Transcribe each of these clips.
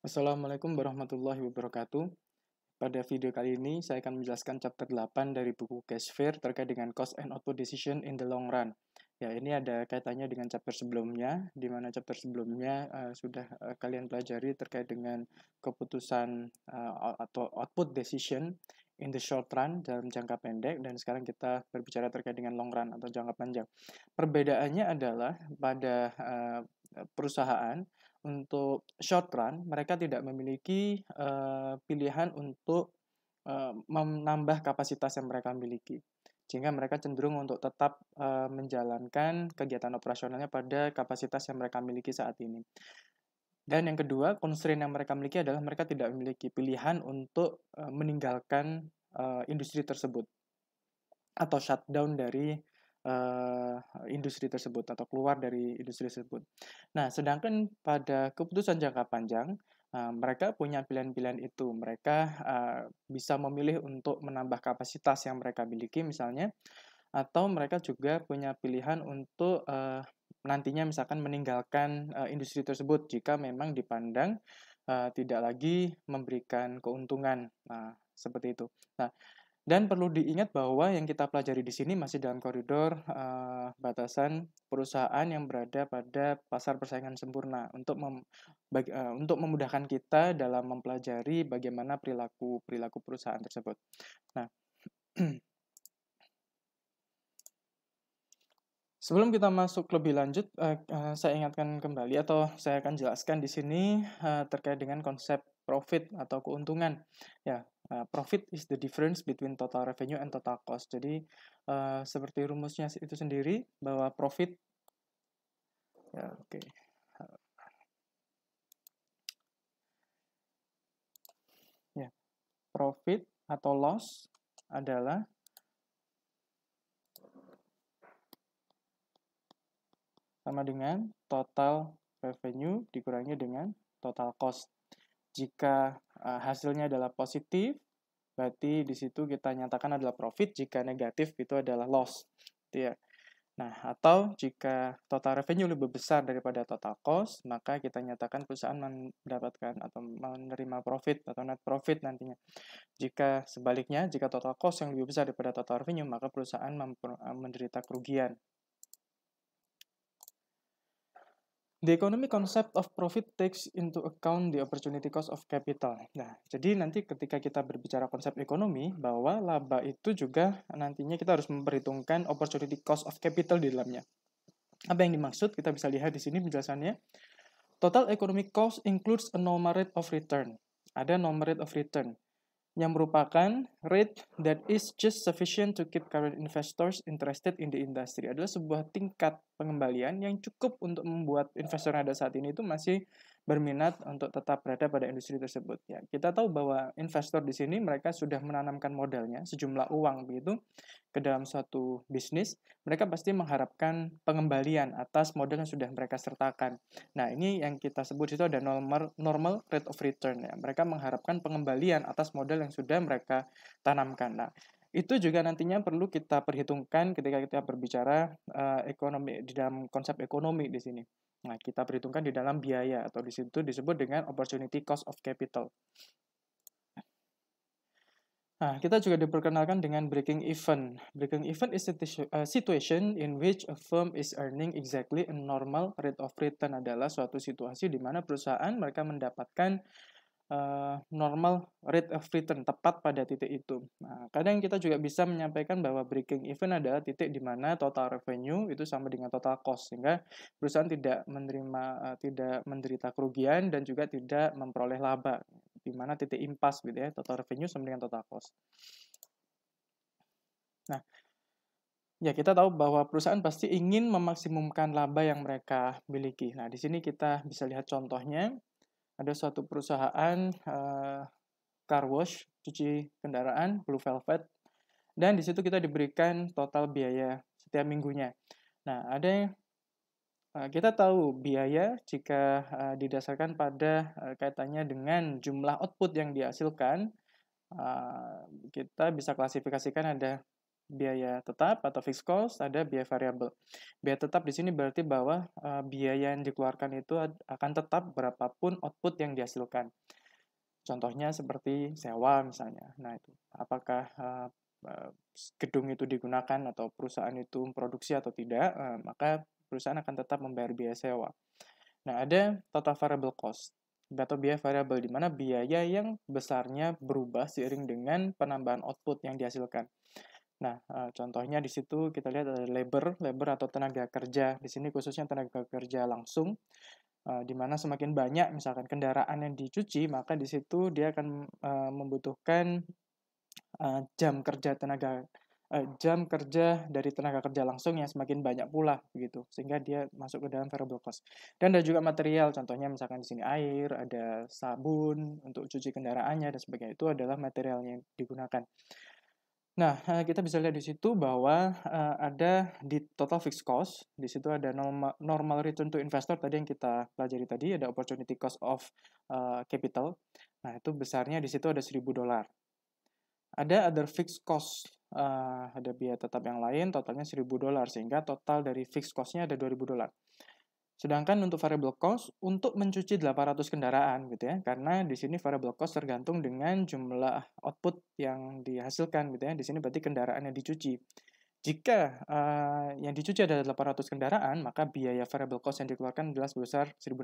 Assalamualaikum warahmatullahi wabarakatuh. Pada video kali ini, saya akan menjelaskan chapter 8 dari buku Cash Fair terkait dengan cost and output decision in the long run. Ya, ini ada kaitannya dengan chapter sebelumnya, di mana chapter sebelumnya uh, sudah uh, kalian pelajari terkait dengan keputusan uh, atau output decision in the short run dalam jangka pendek dan sekarang kita berbicara terkait dengan long run atau jangka panjang. Perbedaannya adalah pada uh, perusahaan untuk short run mereka tidak memiliki uh, pilihan untuk uh, menambah kapasitas yang mereka miliki sehingga mereka cenderung untuk tetap uh, menjalankan kegiatan operasionalnya pada kapasitas yang mereka miliki saat ini. Dan yang kedua, constraint yang mereka miliki adalah mereka tidak memiliki pilihan untuk uh, meninggalkan uh, industri tersebut atau shutdown dari Eh, industri tersebut atau keluar dari industri tersebut. Nah, sedangkan pada keputusan jangka panjang, uh, mereka punya pilihan-pilihan itu. Mereka uh, bisa memilih untuk menambah kapasitas yang mereka miliki misalnya, atau mereka juga punya pilihan untuk uh, nantinya misalkan meninggalkan uh, industri tersebut jika memang dipandang uh, tidak lagi memberikan keuntungan. Nah, seperti itu. Nah, dan perlu diingat bahwa yang kita pelajari di sini masih dalam koridor uh, batasan perusahaan yang berada pada pasar persaingan sempurna untuk mem bag, uh, untuk memudahkan kita dalam mempelajari bagaimana perilaku perilaku perusahaan tersebut. Nah, Sebelum kita masuk lebih lanjut, uh, uh, saya ingatkan kembali atau saya akan jelaskan di sini uh, terkait dengan konsep profit atau keuntungan. Ya, Eh, profit is the difference between total revenue and total cost. Jadi uh, seperti rumusnya itu sendiri bahwa profit ya oke. Okay. Ya, profit atau loss adalah sama dengan total revenue dikurangi dengan total cost. Jika eh, hasilnya adalah positif, Berarti di situ kita nyatakan adalah profit, jika negatif itu adalah loss. Gitu ya. Nah, atau jika total revenue lebih besar daripada total cost, maka kita nyatakan perusahaan mendapatkan atau menerima profit atau net profit nantinya. Jika sebaliknya, jika total cost yang lebih besar daripada total revenue, maka perusahaan menderita kerugian The economic concept of profit takes into account the opportunity cost of capital. Nah, jadi nanti ketika kita berbicara konsep ekonomi, bahwa laba itu juga nantinya kita harus memperhitungkan opportunity cost of capital di dalamnya. Apa yang dimaksud? Kita bisa lihat di sini penjelasannya. Total economic cost includes a normal rate of return. Ada normal rate of return yang merupakan rate that is just sufficient to keep current investors interested in the industry adalah sebuah tingkat pengembalian yang cukup untuk membuat investor yang ada saat ini itu masih berminat untuk tetap berada pada industri tersebut. Ya, kita tahu bahwa investor di sini mereka sudah menanamkan modalnya sejumlah uang begitu ke dalam suatu bisnis, mereka pasti mengharapkan pengembalian atas modal yang sudah mereka sertakan. Nah, ini yang kita sebut itu ada normal normal rate of return ya. Mereka mengharapkan pengembalian atas modal yang sudah mereka tanamkan. Nah, itu juga nantinya perlu kita perhitungkan ketika kita berbicara uh, ekonomi di dalam konsep ekonomi di sini. Nah, kita perhitungkan di dalam biaya atau di situ disebut dengan opportunity cost of capital. Nah, kita juga diperkenalkan dengan breaking even. Breaking even is a eh, situation in which a firm is earning exactly a normal rate of return adalah suatu situasi di mana perusahaan mereka mendapatkan Eh, normal rate of return tepat pada titik itu. Nah, kadang kita juga bisa menyampaikan bahwa breaking even adalah titik di mana total revenue itu sama dengan total cost sehingga perusahaan tidak menerima eh, tidak menderita kerugian dan juga tidak memperoleh laba di mana titik impas gitu ya total revenue sama dengan total cost. Nah, ya kita tahu bahwa perusahaan pasti ingin memaksimumkan laba yang mereka miliki. Nah, di sini kita bisa lihat contohnya ada suatu perusahaan uh, car wash cuci kendaraan Blue Velvet dan di situ kita diberikan total biaya setiap minggunya. Nah, ada yang uh, kita tahu biaya jika uh, didasarkan pada uh, kaitannya dengan jumlah output yang dihasilkan, uh, kita bisa klasifikasikan ada biaya tetap atau fixed cost, ada biaya variabel. Biaya tetap di sini berarti bahwa uh, biaya yang dikeluarkan itu akan tetap berapapun output yang dihasilkan. Contohnya seperti sewa misalnya. Nah, itu apakah uh, gedung itu digunakan atau perusahaan itu memproduksi atau tidak, uh, maka perusahaan akan tetap membayar biaya sewa. Nah, ada total variable cost atau biaya variabel di mana biaya yang besarnya berubah seiring dengan penambahan output yang dihasilkan. Nah, eh, contohnya di situ kita lihat ada labor, labor atau tenaga kerja. Di sini khususnya tenaga kerja langsung, eh, di mana semakin banyak misalkan kendaraan yang dicuci, maka di situ dia akan eh, membutuhkan jam kerja tenaga jam kerja dari tenaga kerja langsung yang semakin banyak pula begitu sehingga dia masuk ke dalam variable cost dan ada juga material contohnya misalkan di sini air ada sabun untuk cuci kendaraannya dan sebagainya itu adalah material yang digunakan Nah, eh, kita bisa lihat di situ bahwa uh, ada di total fixed cost, di situ ada normal, return to investor tadi yang kita pelajari tadi, ada opportunity cost of uh, capital. Nah, itu besarnya di situ ada 1000 dolar. Ada other fixed cost, uh, ada biaya tetap yang lain, totalnya 1000 dolar, sehingga total dari fixed cost-nya ada 2000 dolar. Sedangkan untuk variable cost untuk mencuci 800 kendaraan gitu ya, karena di sini variable cost tergantung dengan jumlah output yang dihasilkan gitu ya. Di sini berarti kendaraan yang dicuci. Jika uh, yang dicuci adalah 800 kendaraan, maka biaya variable cost yang dikeluarkan adalah sebesar 1.600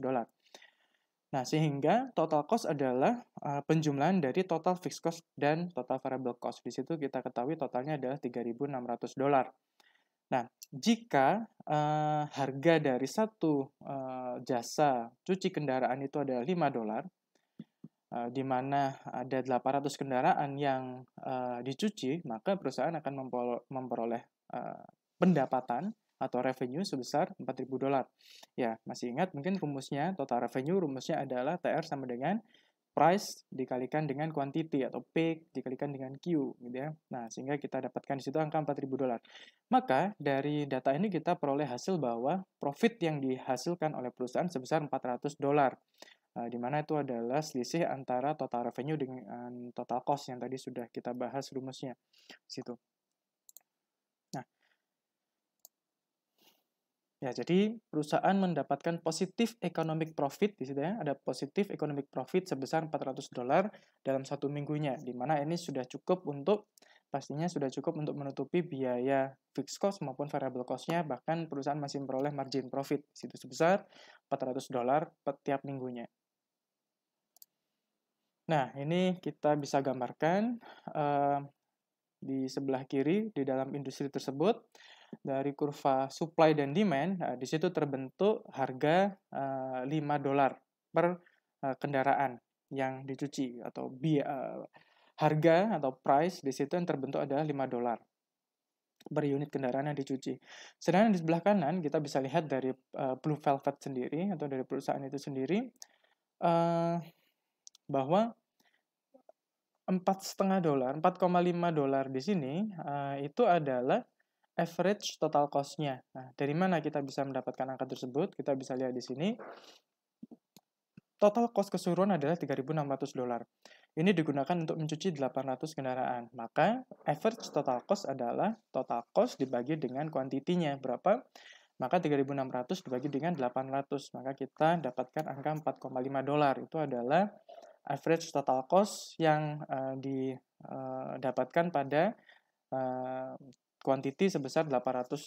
dolar. Nah, sehingga total cost adalah uh, penjumlahan dari total fixed cost dan total variable cost. Di situ kita ketahui totalnya adalah 3.600 dolar. Nah, jika uh, harga dari satu uh, jasa cuci kendaraan itu adalah 5 dolar, uh, di mana ada 800 kendaraan yang uh, dicuci, maka perusahaan akan memperoleh uh, pendapatan atau revenue sebesar 4.000 dolar. Ya, masih ingat mungkin rumusnya, total revenue rumusnya adalah TR sama dengan price dikalikan dengan quantity atau P dikalikan dengan Q gitu ya. Nah, sehingga kita dapatkan di situ angka 4000 dolar. Maka dari data ini kita peroleh hasil bahwa profit yang dihasilkan oleh perusahaan sebesar 400 dolar. Nah, di mana itu adalah selisih antara total revenue dengan total cost yang tadi sudah kita bahas rumusnya. di Situ. Ya, jadi perusahaan mendapatkan positif economic profit di sini ya. Ada positif economic profit sebesar 400 dolar dalam satu minggunya, di mana ini sudah cukup untuk pastinya sudah cukup untuk menutupi biaya fixed cost maupun variable cost-nya, bahkan perusahaan masih memperoleh margin profit di situ sebesar 400 dolar setiap minggunya. Nah, ini kita bisa gambarkan uh, di sebelah kiri di dalam industri tersebut dari kurva supply dan demand, nah, di situ terbentuk harga uh, eh, 5 dolar per uh, kendaraan yang dicuci atau bi uh, harga atau price di situ yang terbentuk adalah 5 dolar per unit kendaraan yang dicuci. Sedangkan di sebelah kanan kita bisa lihat dari uh, Blue Velvet sendiri atau dari perusahaan itu sendiri uh, bahwa empat setengah dolar, 4,5 dolar di sini uh, itu adalah average total cost-nya. Nah, dari mana kita bisa mendapatkan angka tersebut? Kita bisa lihat di sini. Total cost keseluruhan adalah 3.600 dolar. Ini digunakan untuk mencuci 800 kendaraan. Maka, average total cost adalah total cost dibagi dengan kuantitinya. Berapa? Maka 3.600 dibagi dengan 800. Maka kita dapatkan angka 4,5 dolar. Itu adalah average total cost yang uh, eh, didapatkan eh, pada uh, kuantiti sebesar 800 uh, eh,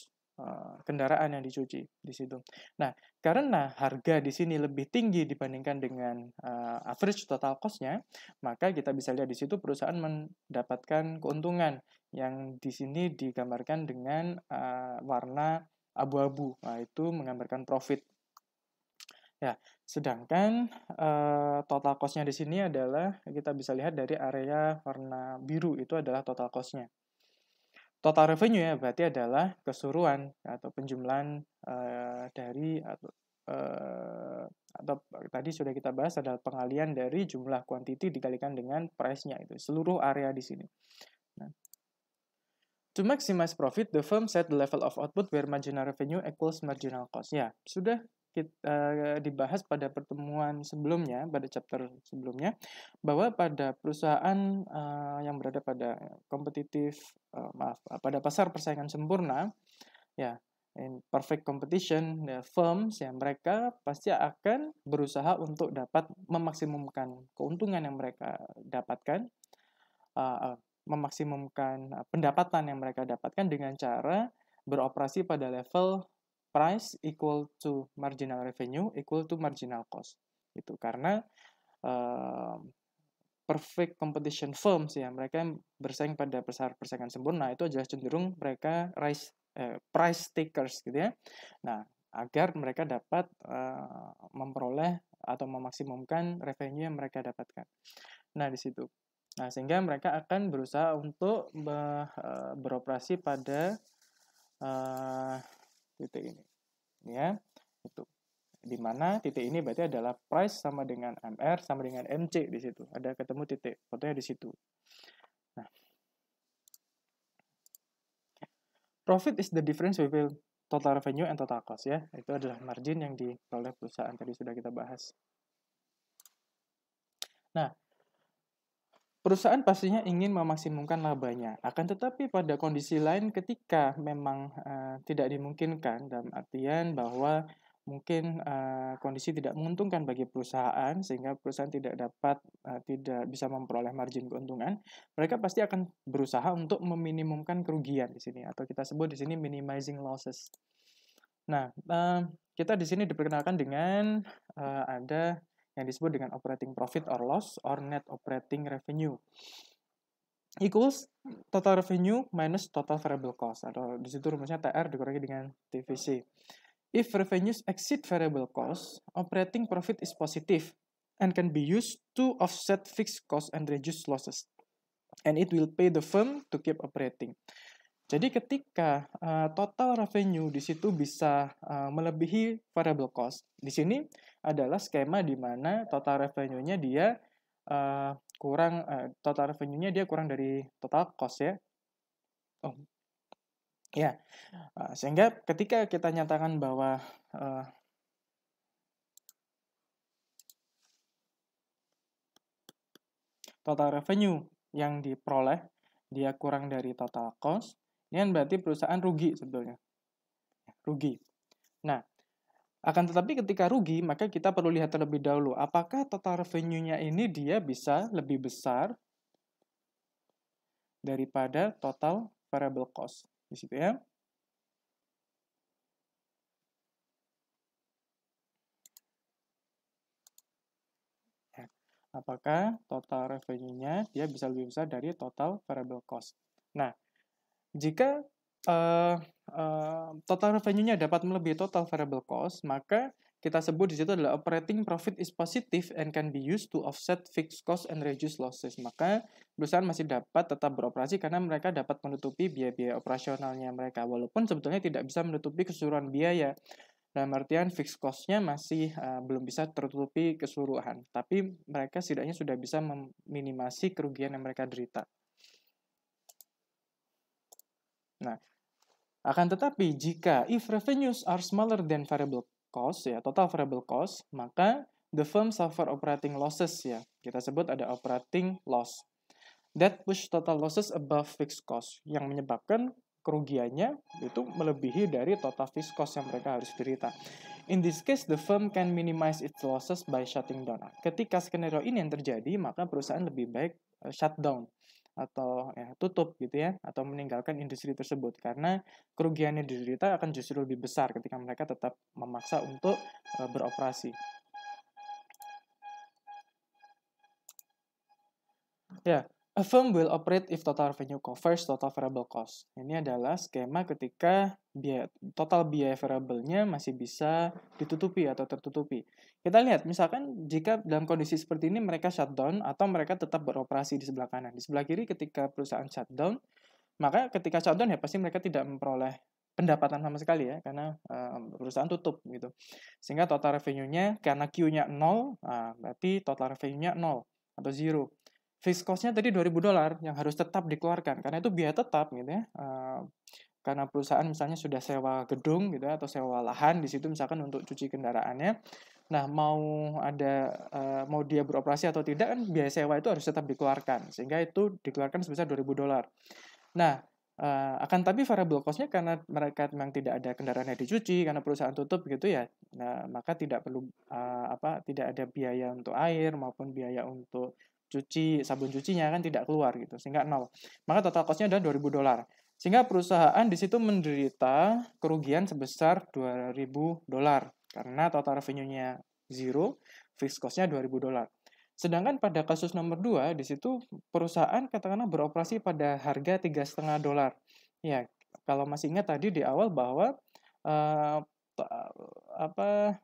kendaraan yang dicuci di situ. Nah, karena harga di sini lebih tinggi dibandingkan dengan uh, average total cost-nya, maka kita bisa lihat di situ perusahaan mendapatkan keuntungan yang di sini digambarkan dengan uh, warna abu-abu, nah, itu menggambarkan profit. Ya, sedangkan uh, total cost-nya di sini adalah kita bisa lihat dari area warna biru itu adalah total cost-nya total revenue ya berarti adalah keseluruhan atau penjumlahan uh, dari atau uh, atau tadi sudah kita bahas adalah pengalian dari jumlah quantity dikalikan dengan price-nya itu seluruh area di sini. Nah. To maximize profit, the firm set the level of output where marginal revenue equals marginal cost. Ya, sudah kita eh, dibahas pada pertemuan sebelumnya pada chapter sebelumnya bahwa pada perusahaan eh, yang berada pada kompetitif eh, maaf pada pasar persaingan sempurna ya in perfect competition the ya, firms ya mereka pasti akan berusaha untuk dapat memaksimumkan keuntungan yang mereka dapatkan uh, memaksimumkan pendapatan yang mereka dapatkan dengan cara beroperasi pada level price equal to marginal revenue equal to marginal cost itu karena uh, perfect competition firms ya mereka bersaing pada pasar persaingan sempurna itu adalah cenderung mereka rise eh, price takers gitu ya nah agar mereka dapat uh, memperoleh atau memaksimumkan revenue yang mereka dapatkan nah di situ nah sehingga mereka akan berusaha untuk be, uh, eh, beroperasi pada uh, titik ini. Ya, itu. Di mana titik ini berarti adalah price sama dengan MR sama dengan MC di situ. Ada ketemu titik, fotonya di situ. Nah. Profit is the difference between total revenue and total cost ya. Itu adalah margin yang diperoleh perusahaan tadi sudah kita bahas. Nah, Perusahaan pastinya ingin memaksimumkan labanya, akan tetapi pada kondisi lain ketika memang uh, tidak dimungkinkan dalam artian bahwa mungkin uh, kondisi tidak menguntungkan bagi perusahaan sehingga perusahaan tidak dapat uh, tidak bisa memperoleh margin keuntungan, mereka pasti akan berusaha untuk meminimumkan kerugian di sini atau kita sebut di sini minimizing losses. Nah, uh, kita di sini diperkenalkan dengan uh, ada yang disebut dengan operating profit or loss or net operating revenue equals total revenue minus total variable cost atau di rumusnya TR dikurangi dengan TVC. If revenues exceed variable cost, operating profit is positive and can be used to offset fixed costs and reduce losses. And it will pay the firm to keep operating. Jadi ketika uh, total revenue di situ bisa uh, melebihi variable cost. Di sini adalah skema di mana total revenue-nya dia uh, kurang uh, total revenue-nya dia kurang dari total cost ya. Oh. Ya. Uh, sehingga ketika kita nyatakan bahwa uh, total revenue yang diperoleh dia kurang dari total cost ini kan berarti perusahaan rugi sebetulnya. Rugi. Nah, akan tetapi ketika rugi, maka kita perlu lihat terlebih dahulu apakah total revenue-nya ini dia bisa lebih besar daripada total variable cost di situ ya. ya. Apakah total revenue-nya dia bisa lebih besar dari total variable cost? Nah, jika uh, uh, total revenue-nya dapat melebihi total variable cost, maka kita sebut di situ adalah operating profit is positive and can be used to offset fixed cost and reduce losses. Maka perusahaan masih dapat tetap beroperasi karena mereka dapat menutupi biaya-biaya operasionalnya mereka walaupun sebetulnya tidak bisa menutupi keseluruhan biaya. Dalam artian fixed cost-nya masih uh, belum bisa tertutupi keseluruhan, tapi mereka setidaknya sudah bisa meminimasi kerugian yang mereka derita. Nah, akan tetapi jika if revenues are smaller than variable cost ya total variable cost, maka the firm suffer operating losses ya. Kita sebut ada operating loss. That push total losses above fixed cost yang menyebabkan kerugiannya itu melebihi dari total fixed cost yang mereka harus derita. In this case, the firm can minimize its losses by shutting down. Ketika skenario ini yang terjadi, maka perusahaan lebih baik eh, shutdown atau ya, tutup gitu ya atau meninggalkan industri tersebut karena kerugiannya yang diderita akan justru lebih besar ketika mereka tetap memaksa untuk uh, beroperasi. Ya, A firm will operate if total revenue covers total variable cost. Ini adalah skema ketika biaya, total biaya variabelnya masih bisa ditutupi atau tertutupi. Kita lihat, misalkan jika dalam kondisi seperti ini mereka shutdown atau mereka tetap beroperasi di sebelah kanan. Di sebelah kiri ketika perusahaan shutdown, maka ketika shutdown ya pasti mereka tidak memperoleh pendapatan sama sekali ya, karena uh, perusahaan tutup gitu. Sehingga total revenue-nya, karena Q-nya 0, uh, ah, berarti total revenue-nya 0 atau zero fixed cost-nya tadi 2000 dolar yang harus tetap dikeluarkan karena itu biaya tetap gitu ya. Uh, karena perusahaan misalnya sudah sewa gedung gitu ya, atau sewa lahan di situ misalkan untuk cuci kendaraannya. Nah, mau ada uh, mau dia beroperasi atau tidak kan biaya sewa itu harus tetap dikeluarkan sehingga itu dikeluarkan sebesar 2000 dolar. Nah, uh, akan tapi variable cost-nya karena mereka memang tidak ada kendaraannya dicuci karena perusahaan tutup gitu ya. Nah, maka tidak perlu uh, apa tidak ada biaya untuk air maupun biaya untuk cuci sabun cucinya kan tidak keluar gitu sehingga nol maka total kosnya adalah 2000 dolar sehingga perusahaan di situ menderita kerugian sebesar 2000 dolar karena total revenue-nya zero fixed cost-nya 2000 dolar sedangkan pada kasus nomor 2 di situ perusahaan katakanlah beroperasi pada harga tiga setengah dolar ya kalau masih ingat tadi di awal bahwa uh, apa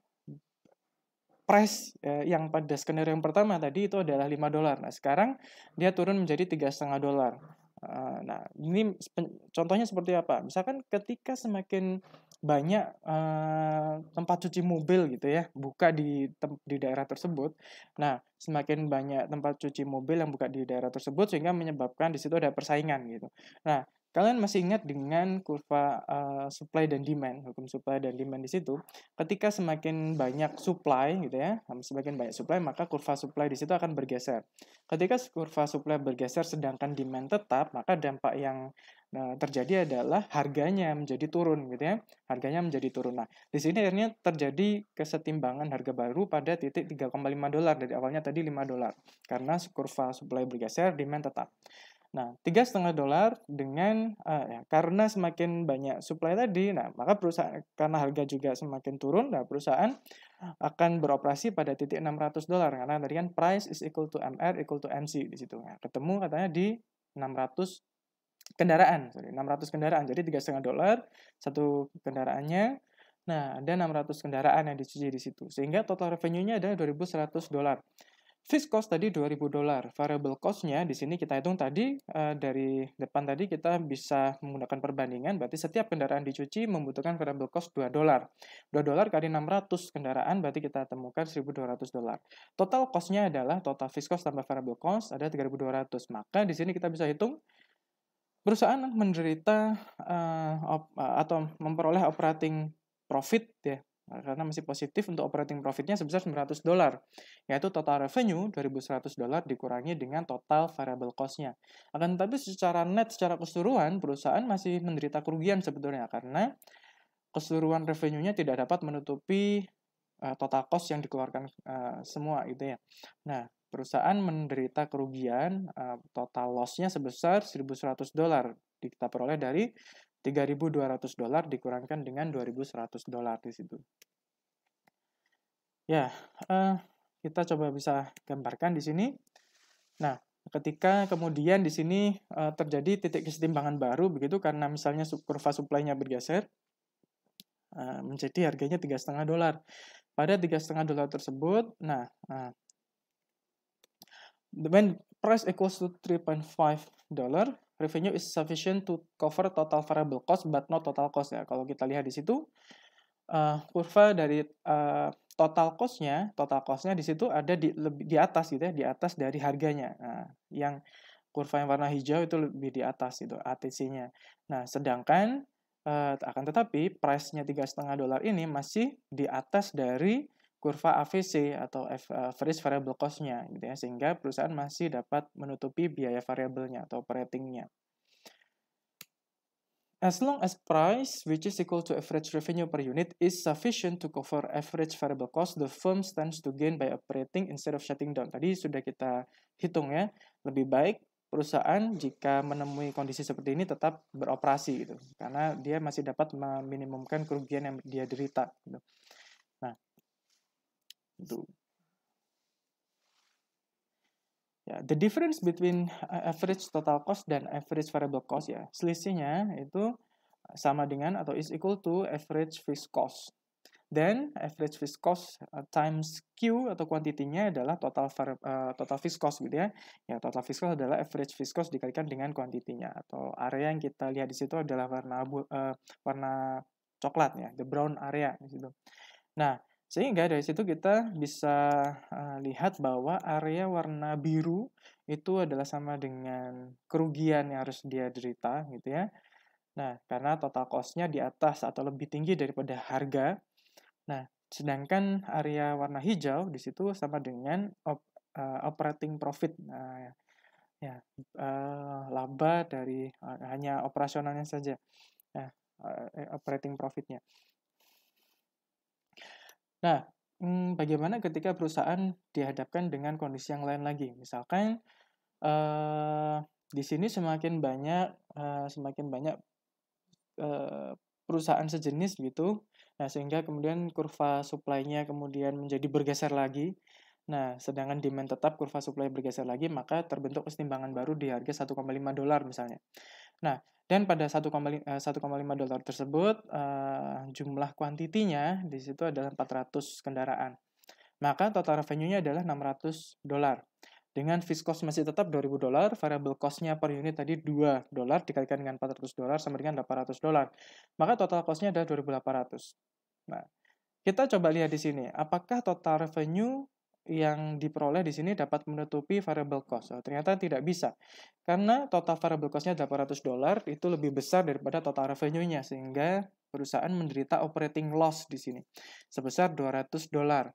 price eh, yang pada skenario yang pertama tadi itu adalah 5 dolar. Nah, sekarang dia turun menjadi tiga setengah dolar. Eh, nah, ini contohnya seperti apa? Misalkan ketika semakin banyak uh, tempat cuci mobil gitu ya, buka di di daerah tersebut. Nah, semakin banyak tempat cuci mobil yang buka di daerah tersebut sehingga menyebabkan di situ ada persaingan gitu. Nah, Kalian masih ingat dengan kurva uh, supply dan demand, hukum supply dan demand di situ. Ketika semakin banyak supply gitu ya, hmm, semakin banyak supply maka kurva supply di situ akan bergeser. Ketika kurva supply bergeser sedangkan demand tetap, maka dampak yang uh, terjadi adalah harganya menjadi turun gitu ya. Harganya menjadi turun. Nah, di sini akhirnya terjadi kesetimbangan harga baru pada titik 3,5 dolar dari awalnya tadi 5 dolar. Karena kurva supply bergeser, demand tetap. Nah, tiga setengah dolar dengan uh, ya, karena semakin banyak supply tadi, nah maka perusahaan karena harga juga semakin turun, nah perusahaan akan beroperasi pada titik 600 dolar karena tadi kan price is equal to MR equal to MC di situ. Nah, ketemu katanya di 600 kendaraan, sorry, 600 kendaraan. Jadi tiga setengah dolar satu kendaraannya. Nah, ada 600 kendaraan yang dicuci di situ. Sehingga total revenue-nya ada 2.100 dolar. Fixed cost tadi 2000 dolar. Variable cost-nya di sini kita hitung tadi uh, dari depan tadi kita bisa menggunakan perbandingan berarti setiap kendaraan dicuci membutuhkan variable cost 2 dolar. 2 dolar kali 600 kendaraan berarti kita temukan 1200 dolar. Total cost-nya adalah total fixed cost tambah variable cost ada 3200. Maka di sini kita bisa hitung perusahaan menderita uh, op, uh, atau memperoleh operating profit ya Nah, karena masih positif untuk operating profitnya sebesar 900 dolar, yaitu total revenue 2100 dolar dikurangi dengan total variable cost-nya. Akan tetapi secara net, secara keseluruhan, perusahaan masih menderita kerugian sebetulnya, karena keseluruhan revenue-nya tidak dapat menutupi uh, total cost yang dikeluarkan uh, semua gitu ya. Nah, perusahaan menderita kerugian uh, total loss-nya sebesar 1100 dolar kita peroleh dari 3.200 dolar dikurangkan dengan 2.100 dolar di situ. Ya, uh, kita coba bisa gambarkan di sini. Nah, ketika kemudian di sini uh, terjadi titik kesetimbangan baru begitu karena misalnya kurva supply bergeser uh, menjadi harganya 3,5 dolar. Pada 3,5 dolar tersebut, nah uh, when price equals to 3.5 dollar, revenue is sufficient to cover total variable cost but not total cost ya. Kalau kita lihat di situ uh, kurva dari uh, total costnya, total costnya di situ ada di lebih di atas gitu ya, di atas dari harganya. Nah, yang kurva yang warna hijau itu lebih di atas itu ATC-nya. Nah, sedangkan uh, akan tetapi price-nya tiga setengah dolar ini masih di atas dari kurva AVC atau average eh, variable cost-nya gitu ya sehingga perusahaan masih dapat menutupi biaya variabelnya atau operatingnya. As long as price which is equal to average revenue per unit is sufficient to cover average variable cost, the firm stands to gain by operating instead of shutting down. Tadi sudah kita hitung ya, lebih baik perusahaan jika menemui kondisi seperti ini tetap beroperasi gitu, karena dia masih dapat meminimumkan kerugian yang dia derita. Gitu. Nah, do. Ya, the difference between uh, average total cost dan average variable cost ya, selisihnya itu uh, sama dengan atau is equal to average fixed cost. Then average fixed cost uh, times Q atau kuantitinya adalah total uh, total fixed cost gitu ya. Ya, total fixed cost adalah average fixed cost dikalikan dengan kuantitinya atau area yang kita lihat di situ adalah warna uh, warna coklat ya, the brown area di situ. Nah, sehingga dari situ kita bisa uh, lihat bahwa area warna biru itu adalah sama dengan kerugian yang harus dia derita gitu ya. Nah, karena total cost-nya di atas atau lebih tinggi daripada harga. Nah, sedangkan area warna hijau di situ sama dengan op, uh, operating profit. Nah, ya, uh, laba dari uh, hanya operasionalnya saja. Nah, uh, operating profitnya. Nah, hmm, bagaimana ketika perusahaan dihadapkan dengan kondisi yang lain lagi? Misalkan uh, di sini semakin banyak uh, semakin banyak uh, perusahaan sejenis gitu, nah sehingga kemudian kurva suplainya kemudian menjadi bergeser lagi. Nah, sedangkan demand tetap kurva supply bergeser lagi, maka terbentuk kesetimbangan baru di harga 1,5 dolar misalnya. Nah, dan pada 1,5 eh, dolar tersebut, uh, jumlah kuantitinya di situ adalah 400 kendaraan. Maka total revenue-nya adalah 600 dolar. Dengan fixed cost masih tetap 2000 dolar, variable cost-nya per unit tadi 2 dolar dikalikan dengan 400 dolar sama dengan 800 dolar. Maka total cost-nya adalah 2800. Nah, kita coba lihat di sini, apakah total revenue yang diperoleh di sini dapat menutupi variable cost. Oh, ternyata tidak bisa. Karena total variable cost-nya 800 dolar itu lebih besar daripada total revenue-nya sehingga perusahaan menderita operating loss di sini sebesar 200 dolar.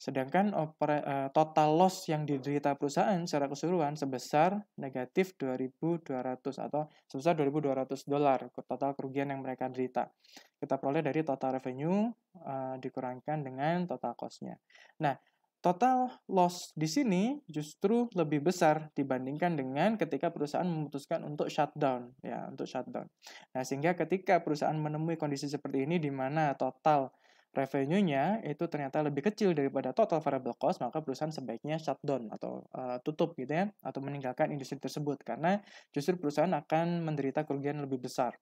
Sedangkan opera, eh, total loss yang diderita perusahaan secara keseluruhan sebesar negatif 2.200 atau sebesar 2.200 dolar total kerugian yang mereka derita. Kita peroleh dari total revenue uh, dikurangkan dengan total cost-nya. Nah, Total loss di sini justru lebih besar dibandingkan dengan ketika perusahaan memutuskan untuk shutdown, ya, untuk shutdown. Nah, sehingga ketika perusahaan menemui kondisi seperti ini di mana total revenue-nya itu ternyata lebih kecil daripada total variable cost, maka perusahaan sebaiknya shutdown atau uh, tutup gitu ya, atau meninggalkan industri tersebut karena justru perusahaan akan menderita kerugian lebih besar.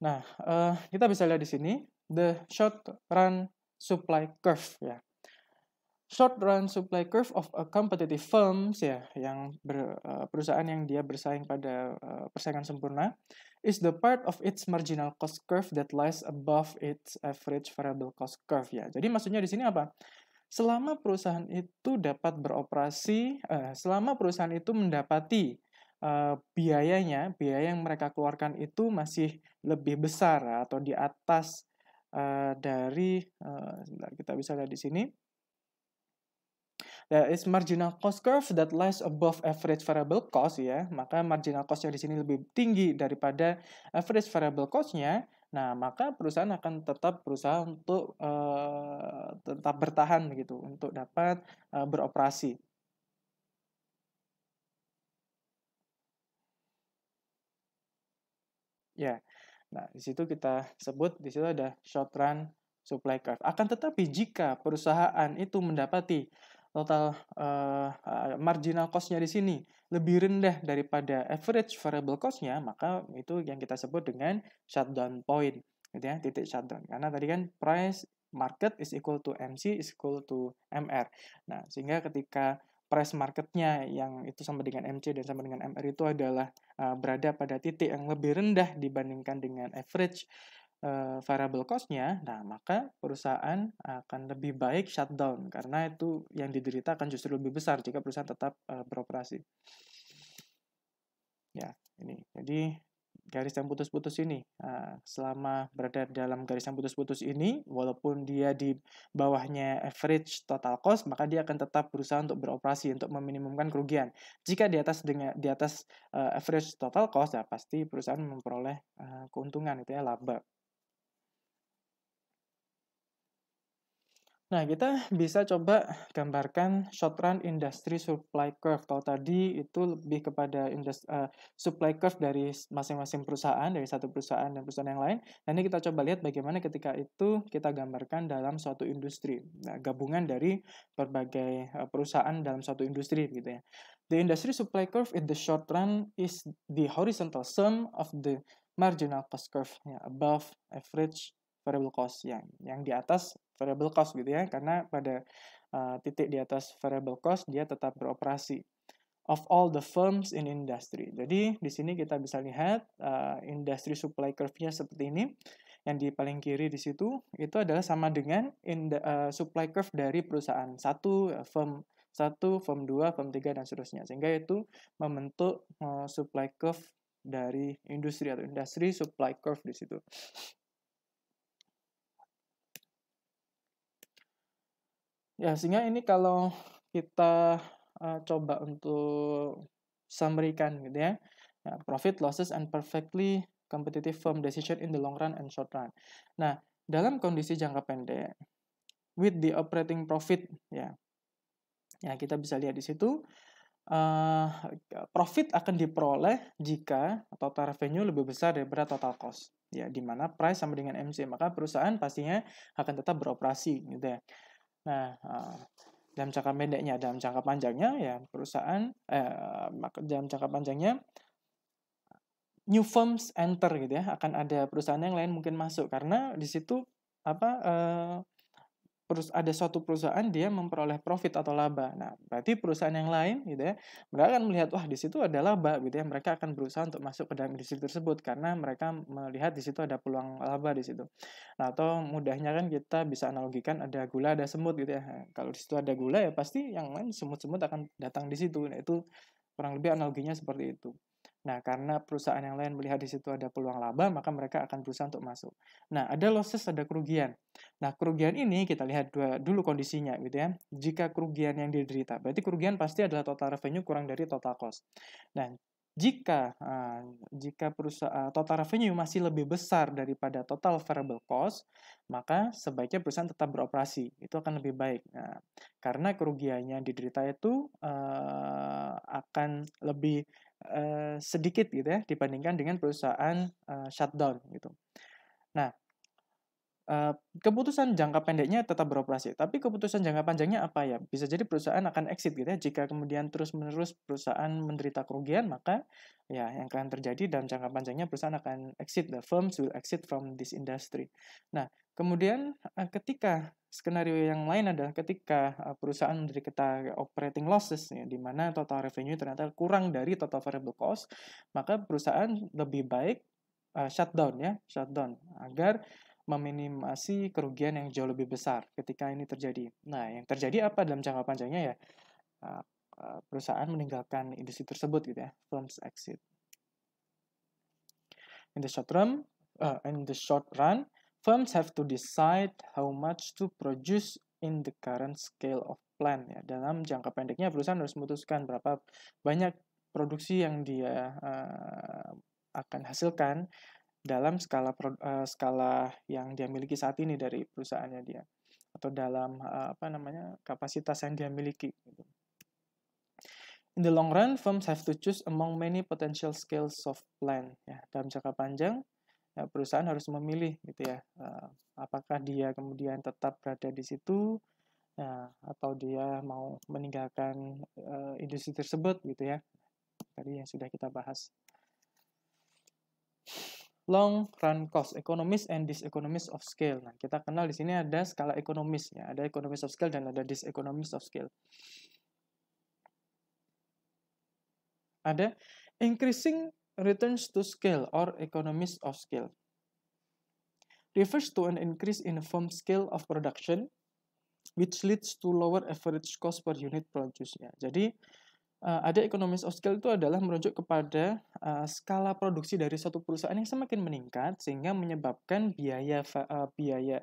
Nah, uh, kita bisa lihat di sini the short run supply curve ya. Short run supply curve of a competitive firms ya yang ber, eh, perusahaan yang dia bersaing pada eh, persaingan sempurna is the part of its marginal cost curve that lies above its average variable cost curve ya. Jadi maksudnya di sini apa? Selama perusahaan itu dapat beroperasi, eh, selama perusahaan itu mendapati Uh, biayanya, biaya yang mereka keluarkan itu masih lebih besar atau di atas Eh, dari uh, kita bisa lihat di sini. There is marginal cost curve that lies above average variable cost ya. Maka marginal cost yang di sini lebih tinggi daripada average variable cost-nya Nah, maka perusahaan akan tetap berusaha untuk uh, tetap bertahan begitu untuk dapat uh, beroperasi. Ya. Yeah. Nah, di situ kita sebut di situ ada short run supply curve. Akan tetapi jika perusahaan itu mendapati total uh, marginal cost-nya di sini lebih rendah daripada average variable cost-nya, maka itu yang kita sebut dengan shutdown point, gitu ya, titik shutdown. Karena tadi kan price market is equal to MC is equal to MR. Nah, sehingga ketika price marketnya yang itu sama dengan MC dan sama dengan MR itu adalah uh, berada pada titik yang lebih rendah dibandingkan dengan average uh, variable costnya. nah maka perusahaan akan lebih baik shutdown karena itu yang diderita akan justru lebih besar jika perusahaan tetap uh, beroperasi. Ya, ini. Jadi garis yang putus-putus ini. Nah, selama berada dalam garis yang putus-putus ini, walaupun dia di bawahnya average total cost, maka dia akan tetap berusaha untuk beroperasi untuk meminimumkan kerugian. Jika di atas dengan di atas uh, average total cost, ya pasti perusahaan memperoleh uh, keuntungan itu ya laba. Nah, kita bisa coba gambarkan short run industry supply curve. Kalau tadi itu lebih kepada industri, uh, eh, supply curve dari masing-masing perusahaan, dari satu perusahaan dan perusahaan yang lain. Nah, ini kita coba lihat bagaimana ketika itu kita gambarkan dalam suatu industri. Nah, gabungan dari berbagai eh, perusahaan dalam suatu industri gitu ya. The industry supply curve in the short run is the horizontal sum of the marginal cost curve ya, above average variable cost yang yang di atas variable cost gitu ya karena pada uh, titik di atas variable cost dia tetap beroperasi of all the firms in industry. Jadi di sini kita bisa lihat uh, industri supply curve-nya seperti ini. Yang di paling kiri di situ itu adalah sama dengan in the, uh, supply curve dari perusahaan satu eh, firm satu, firm dua firm tiga dan seterusnya. Sehingga itu membentuk uh, supply curve dari industri atau industri supply curve di situ. Ya, sehingga ini kalau kita uh, coba untuk summary gitu ya. ya. Profit, losses, and perfectly competitive firm decision in the long run and short run. Nah, dalam kondisi jangka pendek, with the operating profit, ya, ya kita bisa lihat di situ, uh, profit akan diperoleh jika total revenue lebih besar daripada total cost. Ya, di mana price sama dengan MC, maka perusahaan pastinya akan tetap beroperasi, gitu ya. Nah, dalam jangka pendeknya, dalam jangka panjangnya ya perusahaan eh, dalam jangka panjangnya new firms enter gitu ya, akan ada perusahaan yang lain mungkin masuk karena di situ apa eh, ada suatu perusahaan dia memperoleh profit atau laba. Nah, berarti perusahaan yang lain gitu ya, mereka akan melihat wah di situ ada laba gitu ya, mereka akan berusaha untuk masuk ke dalam industri tersebut karena mereka melihat di situ ada peluang laba di situ. Nah, atau mudahnya kan kita bisa analogikan ada gula ada semut gitu ya. kalau di situ ada gula ya pasti yang lain semut-semut akan datang di situ. Nah, itu kurang lebih analoginya seperti itu. Nah, karena perusahaan yang lain melihat di situ ada peluang laba, maka mereka akan berusaha untuk masuk. Nah, ada losses, ada kerugian. Nah, kerugian ini kita lihat dua, dulu kondisinya gitu ya. Jika kerugian yang diderita, berarti kerugian pasti adalah total revenue kurang dari total cost. Nah, jika uh, jika perusahaan total revenue masih lebih besar daripada total variable cost, maka sebaiknya perusahaan tetap beroperasi. Itu akan lebih baik. Nah, karena kerugiannya diderita itu uh, akan lebih Eh, sedikit gitu ya dibandingkan dengan perusahaan uh, shutdown gitu. Nah, keputusan jangka pendeknya tetap beroperasi, tapi keputusan jangka panjangnya apa ya? Bisa jadi perusahaan akan exit gitu ya. Jika kemudian terus-menerus perusahaan menderita kerugian, maka ya yang akan terjadi dalam jangka panjangnya perusahaan akan exit. The firms will exit from this industry. Nah, kemudian ketika skenario yang lain adalah ketika perusahaan menderita operating losses, ya, di mana total revenue ternyata kurang dari total variable cost, maka perusahaan lebih baik uh, shutdown ya, shutdown agar meminimasi kerugian yang jauh lebih besar ketika ini terjadi. Nah, yang terjadi apa dalam jangka panjangnya ya ah, ah, perusahaan meninggalkan industri tersebut gitu ya, firms exit. In the short term, uh, in the short run, firms have to decide how much to produce in the current scale of plan ya. Dalam jangka pendeknya perusahaan harus memutuskan berapa banyak produksi yang dia uh, akan hasilkan dalam skala uh, skala yang dia miliki saat ini dari perusahaannya dia atau dalam uh, apa namanya kapasitas yang dia miliki gitu. In the long run, firms have to choose among many potential skills of plan. Ya, dalam jangka panjang, ya, perusahaan harus memilih gitu ya. Uh, apakah dia kemudian tetap berada di situ, ya, atau dia mau meninggalkan uh, industri tersebut gitu ya. Tadi yang sudah kita bahas long run cost economies and diseconomies of scale. Nah, kita kenal di sini ada skala ekonomis ya, ada economies of scale dan ada diseconomies of scale. Ada increasing returns to scale or economies of scale. Refers to an increase in firm scale of production which leads to lower average cost per unit produced. ya. Jadi uh, ada economies of scale itu adalah merujuk kepada uh, skala produksi dari suatu perusahaan yang semakin meningkat sehingga menyebabkan biaya uh, biaya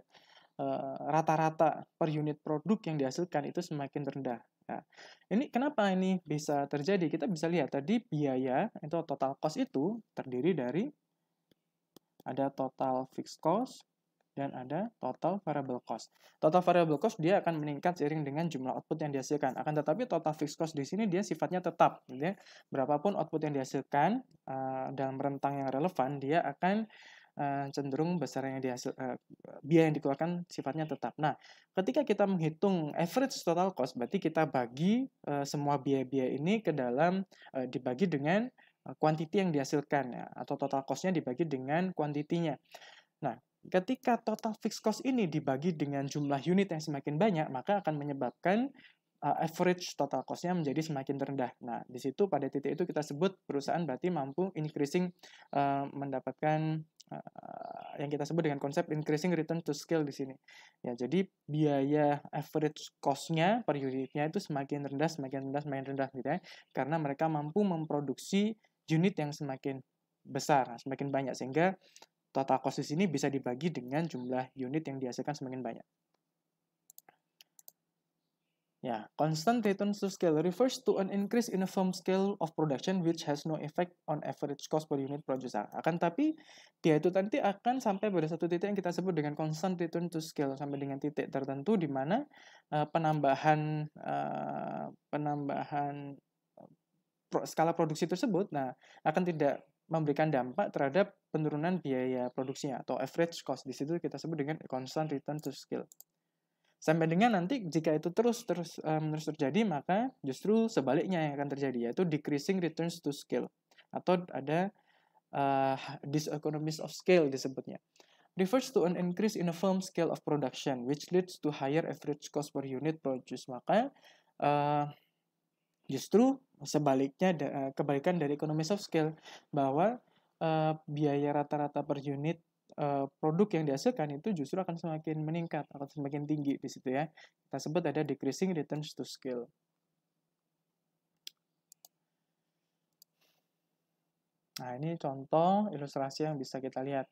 rata-rata uh, per unit produk yang dihasilkan itu semakin rendah. Nah, ini kenapa ini bisa terjadi? Kita bisa lihat tadi biaya itu total cost itu terdiri dari ada total fixed cost, dan ada total variable cost. Total variable cost dia akan meningkat seiring dengan jumlah output yang dihasilkan. Akan tetapi total fixed cost di sini dia sifatnya tetap. Gitu ya. Berapapun output yang dihasilkan uh, dalam rentang yang relevan dia akan uh, cenderung besar yang dihasil uh, biaya yang dikeluarkan sifatnya tetap. Nah, ketika kita menghitung average total cost berarti kita bagi uh, semua biaya-biaya ini ke dalam uh, dibagi dengan uh, yang dihasilkan ya, atau total costnya dibagi dengan kuantitinya. Nah, Ketika total fixed cost ini dibagi dengan jumlah unit yang semakin banyak, maka akan menyebabkan uh, average total cost-nya menjadi semakin rendah. Nah, di situ pada titik itu kita sebut perusahaan berarti mampu increasing uh, mendapatkan uh, yang kita sebut dengan konsep increasing return to scale di sini. Ya, jadi biaya average cost-nya per unitnya itu semakin rendah, semakin rendah, semakin rendah gitu ya. Karena mereka mampu memproduksi unit yang semakin besar, semakin banyak sehingga Total cost di sini bisa dibagi dengan jumlah unit yang dihasilkan semakin banyak. Ya, constant returns to scale refers to an increase in a firm scale of production which has no effect on average cost per unit produced. Akan tapi dia itu nanti akan sampai pada satu titik yang kita sebut dengan constant return to scale sampai dengan titik tertentu di mana uh, penambahan uh, penambahan eh, pro, skala produksi tersebut nah akan tidak memberikan dampak terhadap penurunan biaya produksinya atau average cost di situ kita sebut dengan constant return to scale. Sampai dengan nanti jika itu terus terus um, e, terus terjadi maka justru sebaliknya yang akan terjadi yaitu decreasing returns to scale atau ada uh, diseconomies of scale disebutnya. Refers to an increase in a firm scale of production which leads to higher average cost per unit produced. Maka uh, justru sebaliknya kebalikan dari economies of scale bahwa uh, biaya rata-rata per unit uh, produk yang dihasilkan itu justru akan semakin meningkat, atau semakin tinggi di situ ya. Kita sebut ada decreasing returns to scale. Nah, ini contoh ilustrasi yang bisa kita lihat.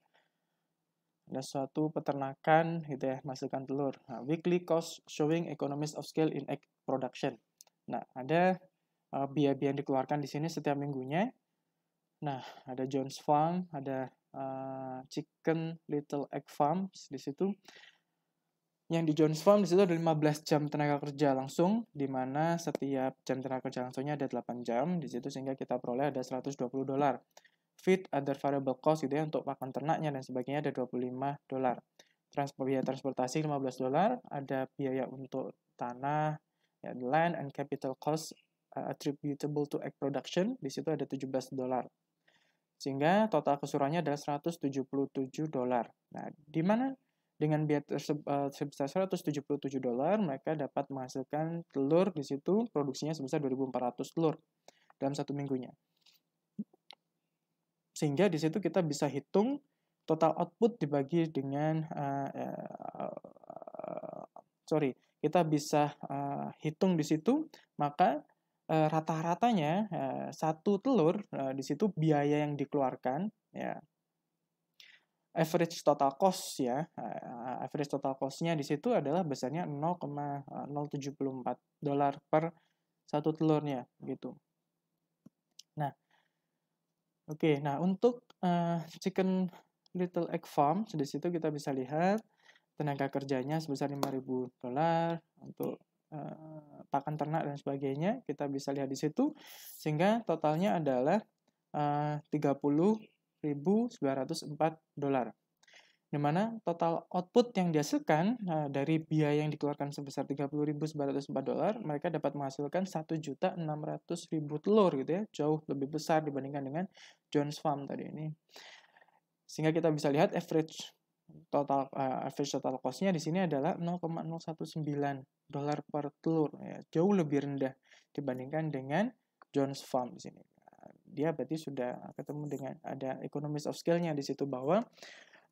Ada suatu peternakan gitu ya, masukkan telur. Nah, weekly cost showing economies of scale in egg production. Nah, ada biaya eh, biaya-biaya yang dikeluarkan di sini setiap minggunya Nah, ada Jones Farm, ada uh, Chicken Little Egg Farm di situ. Yang di Jones Farm di situ ada 15 jam tenaga kerja langsung, di mana setiap jam tenaga kerja langsungnya ada 8 jam, di situ sehingga kita peroleh ada 120 dolar. Fit ada variable cost gitu ya, untuk pakan ternaknya dan sebagainya ada 25 dolar. Transport, biaya transportasi 15 dolar, ada biaya untuk tanah, ya, land and capital cost eh, attributable to egg production, di situ ada 17 dolar. Sehingga total keseluruhannya adalah 177 dolar. Nah, di mana dengan biaya eh, sebesar 177 dolar, mereka dapat menghasilkan telur di situ produksinya sebesar 2.400 telur dalam satu minggunya. Sehingga di situ kita bisa hitung total output dibagi dengan uh, uh, uh, sorry kita bisa uh, hitung di situ maka rata-ratanya satu telur di situ biaya yang dikeluarkan ya average total cost ya average total costnya di situ adalah besarnya 0,074 dolar per satu telurnya gitu. Nah, oke, okay, nah untuk uh, chicken little egg farm di situ kita bisa lihat tenaga kerjanya sebesar 5.000 dolar untuk Eh, pakan ternak dan sebagainya kita bisa lihat di situ sehingga totalnya adalah eh, uh, 30.904 dolar di total output yang dihasilkan uh, dari biaya yang dikeluarkan sebesar 30.904 dolar mereka dapat menghasilkan 1.600.000 telur gitu ya jauh lebih besar dibandingkan dengan Jones Farm tadi ini sehingga kita bisa lihat average total uh, average total cost-nya di sini adalah 0,019 dolar per telur ya. Jauh lebih rendah dibandingkan dengan Jones Farm di sini. Nah, dia berarti sudah ketemu dengan ada economies of scale-nya di situ bahwa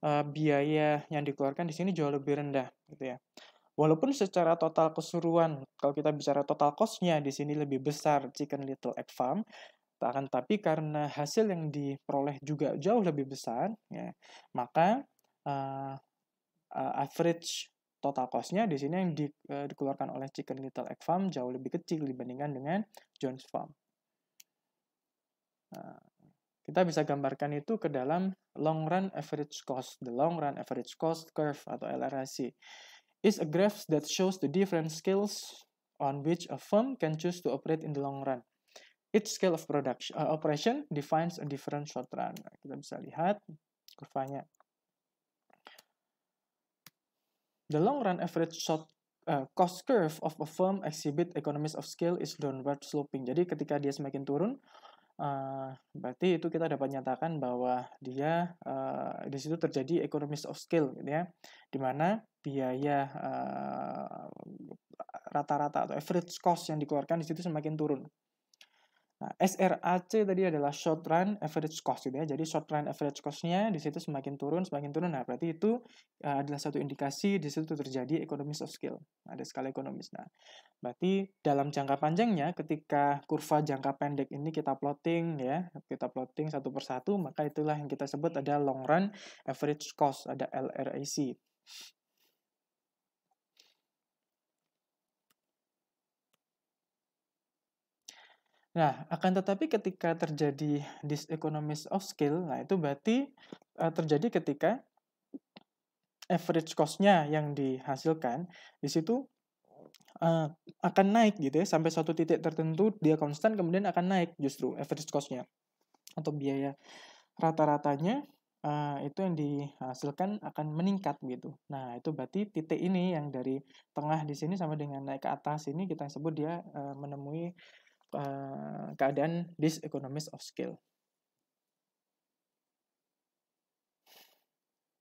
uh, biaya yang dikeluarkan di sini jauh lebih rendah gitu ya. Walaupun secara total keseluruhan kalau kita bicara total cost-nya di sini lebih besar Chicken Little Egg Farm, akan tapi karena hasil yang diperoleh juga jauh lebih besar ya, maka uh, average total cost-nya di sini yang di, uh, dikeluarkan oleh Chicken Little Egg Farm jauh lebih kecil dibandingkan dengan Jones Farm. Nah, kita bisa gambarkan itu ke dalam long run average cost, the long run average cost curve atau LRAC. Is a graph that shows the different scales on which a firm can choose to operate in the long run. Each scale of production uh, operation defines a different short run. Nah, kita bisa lihat kurvanya. The long run average short uh, cost curve of a firm exhibit economies of scale is downward sloping. Jadi ketika dia semakin turun, uh, berarti itu kita dapat nyatakan bahwa dia uh, di situ terjadi economies of scale, gitu ya, di mana biaya uh, rata-rata uh, rata -rata atau average cost yang dikeluarkan di situ semakin turun. Nah, SRAC tadi adalah short run average cost gitu ya. Jadi short run average cost-nya di situ semakin turun, semakin turun. Nah, berarti itu uh, adalah satu indikasi di situ terjadi economies of scale. ada skala ekonomis. Nah, berarti dalam jangka panjangnya ketika kurva jangka pendek ini kita plotting ya, kita plotting satu persatu, maka itulah yang kita sebut ada long run average cost, ada LRAC. Nah, akan tetapi ketika terjadi diseconomies of skill, nah itu berarti uh, terjadi ketika average cost-nya yang dihasilkan di situ uh, akan naik gitu ya sampai suatu titik tertentu dia konstan kemudian akan naik justru average cost-nya atau biaya rata-ratanya uh, itu yang dihasilkan akan meningkat gitu. Nah, itu berarti titik ini yang dari tengah di sini sama dengan naik ke atas ini kita sebut dia uh, menemui uh, keadaan diseconomies of scale.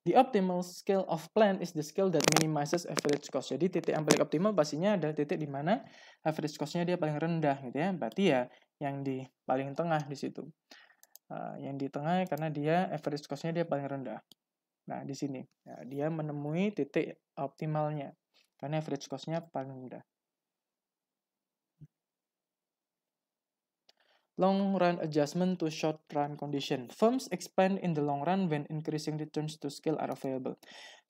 The optimal scale of plan is the scale that minimizes average cost. Jadi titik yang paling optimal pastinya adalah titik di mana average cost-nya dia paling rendah gitu ya. Berarti ya yang di paling tengah di situ. Uh, yang di tengah karena dia average cost-nya dia paling rendah. Nah, di sini. Ya, dia menemui titik optimalnya. Karena average cost-nya paling rendah. long run adjustment to short run condition. Firms expand in the long run when increasing returns to scale are available.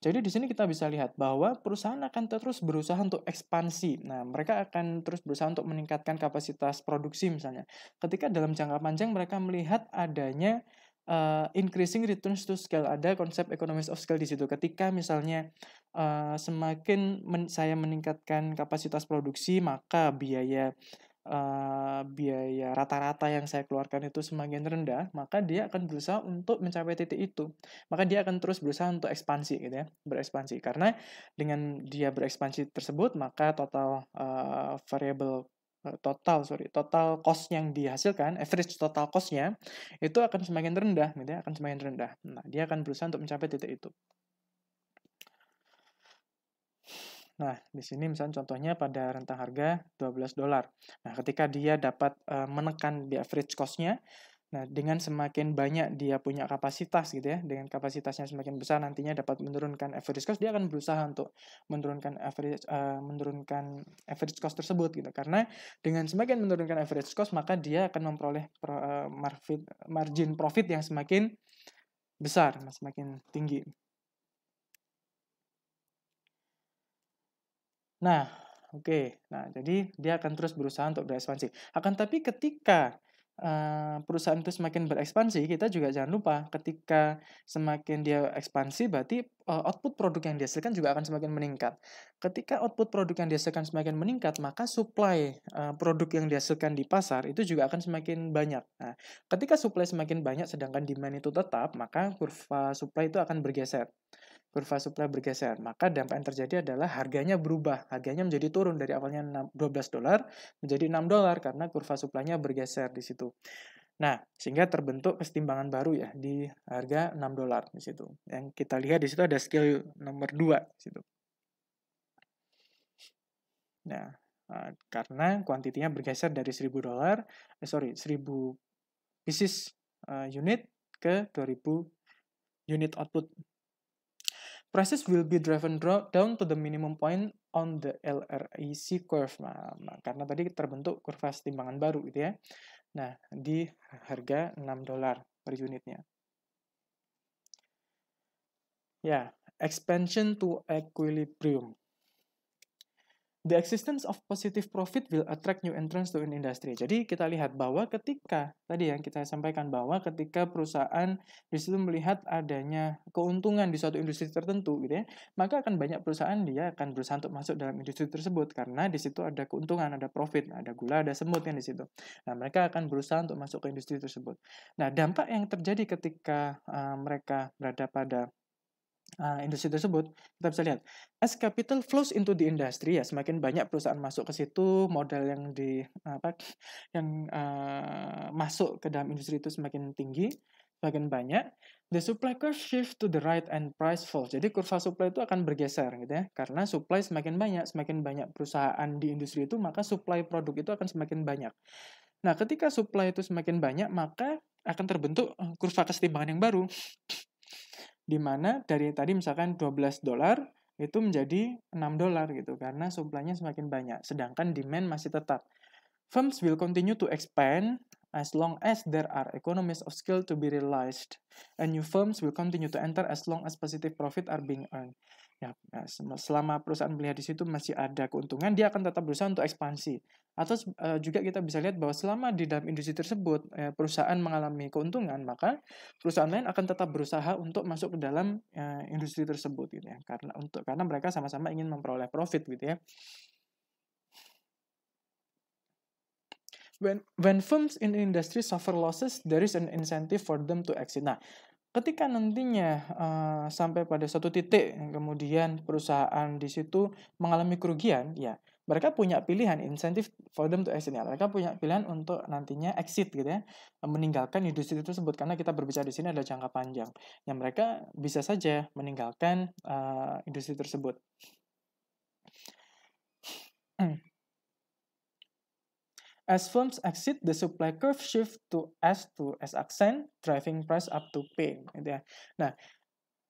Jadi di sini kita bisa lihat bahwa perusahaan akan terus berusaha untuk ekspansi. Nah, mereka akan terus berusaha untuk meningkatkan kapasitas produksi misalnya. Ketika dalam jangka panjang mereka melihat adanya uh, increasing returns to scale ada konsep economies of scale di situ ketika misalnya uh, semakin men saya meningkatkan kapasitas produksi maka biaya uh, biaya rata-rata yang saya keluarkan itu semakin rendah, maka dia akan berusaha untuk mencapai titik itu. Maka dia akan terus berusaha untuk ekspansi gitu ya, berekspansi. Karena dengan dia berekspansi tersebut, maka total uh, variable eh, total sorry total cost yang dihasilkan average total costnya itu akan semakin rendah gitu ya akan semakin rendah nah dia akan berusaha untuk mencapai titik itu Nah, di sini misalnya contohnya pada rentang harga 12 dolar. Nah, ketika dia dapat uh, menekan di average cost-nya, nah dengan semakin banyak dia punya kapasitas gitu ya, dengan kapasitasnya semakin besar nantinya dapat menurunkan average cost, dia akan berusaha untuk menurunkan average uh, menurunkan average cost tersebut gitu. Karena dengan semakin menurunkan average cost, maka dia akan memperoleh pro, uh, margin profit yang semakin besar, semakin tinggi. Nah, oke. Okay. Nah, jadi dia akan terus berusaha untuk berekspansi. Akan tapi ketika uh, perusahaan itu semakin berekspansi, kita juga jangan lupa ketika semakin dia ekspansi berarti uh, output produk yang dihasilkan juga akan semakin meningkat. Ketika output produk yang dihasilkan semakin meningkat, maka supply uh, produk yang dihasilkan di pasar itu juga akan semakin banyak. Nah, ketika supply semakin banyak sedangkan demand itu tetap, maka kurva supply itu akan bergeser kurva supply bergeser, maka dampak yang terjadi adalah harganya berubah. Harganya menjadi turun dari awalnya 12 dolar menjadi 6 dolar karena kurva supply-nya bergeser di situ. Nah, sehingga terbentuk kesetimbangan baru ya di harga 6 dolar di situ. Yang kita lihat di situ ada skill nomor 2 di situ. Nah, eh, karena kuantitinya bergeser dari 1000 dolar, eh, sorry, 1000 pieces uh, unit ke 2000 unit output prices will be driven down to the minimum point on the LREC curve. Nah, karena tadi terbentuk kurva setimbangan baru gitu ya. Nah, di harga 6 dolar per unitnya. Ya, yeah, expansion to equilibrium the existence of positive profit will attract new entrants to an industry. Jadi kita lihat bahwa ketika tadi yang kita sampaikan bahwa ketika perusahaan di situ melihat adanya keuntungan di suatu industri tertentu gitu ya, maka akan banyak perusahaan dia akan berusaha untuk masuk dalam industri tersebut karena di situ ada keuntungan, ada profit, ada gula, ada semut kan di situ. Nah, mereka akan berusaha untuk masuk ke industri tersebut. Nah, dampak yang terjadi ketika uh, mereka berada pada uh, industri tersebut, kita bisa lihat as capital flows into the industry ya semakin banyak perusahaan masuk ke situ, modal yang di apa yang uh, masuk ke dalam industri itu semakin tinggi, semakin banyak. The supply curve shift to the right and price falls. Jadi kurva supply itu akan bergeser gitu ya. Karena supply semakin banyak, semakin banyak perusahaan di industri itu, maka supply produk itu akan semakin banyak. Nah, ketika supply itu semakin banyak, maka akan terbentuk eh, kurva kesetimbangan yang baru di mana dari tadi misalkan 12 dolar itu menjadi 6 dolar gitu karena suplainya semakin banyak sedangkan demand masih tetap. Firms will continue to expand as long as there are economies of scale to be realized and new firms will continue to enter as long as positive profit are being earned. Ya, ya selama perusahaan melihat di situ masih ada keuntungan, dia akan tetap berusaha untuk ekspansi. Atau uh, juga kita bisa lihat bahwa selama di dalam industri tersebut uh, perusahaan mengalami keuntungan, maka perusahaan lain akan tetap berusaha untuk masuk ke dalam uh, industri tersebut, gitu ya. Karena untuk karena mereka sama-sama ingin memperoleh profit, gitu ya. when when firms in industry suffer losses, there is an incentive for them to exit. Nah, Ketika nantinya uh, sampai pada satu titik, kemudian perusahaan di situ mengalami kerugian, ya mereka punya pilihan insentif for them to exit. Ya. Mereka punya pilihan untuk nantinya exit gitu ya, meninggalkan industri tersebut karena kita berbicara di sini ada jangka panjang. Yang mereka bisa saja meninggalkan uh, industri tersebut. Hmm. As firms exit the supply curve shift to S to S accent, driving price up to P. Gitu ya. Nah,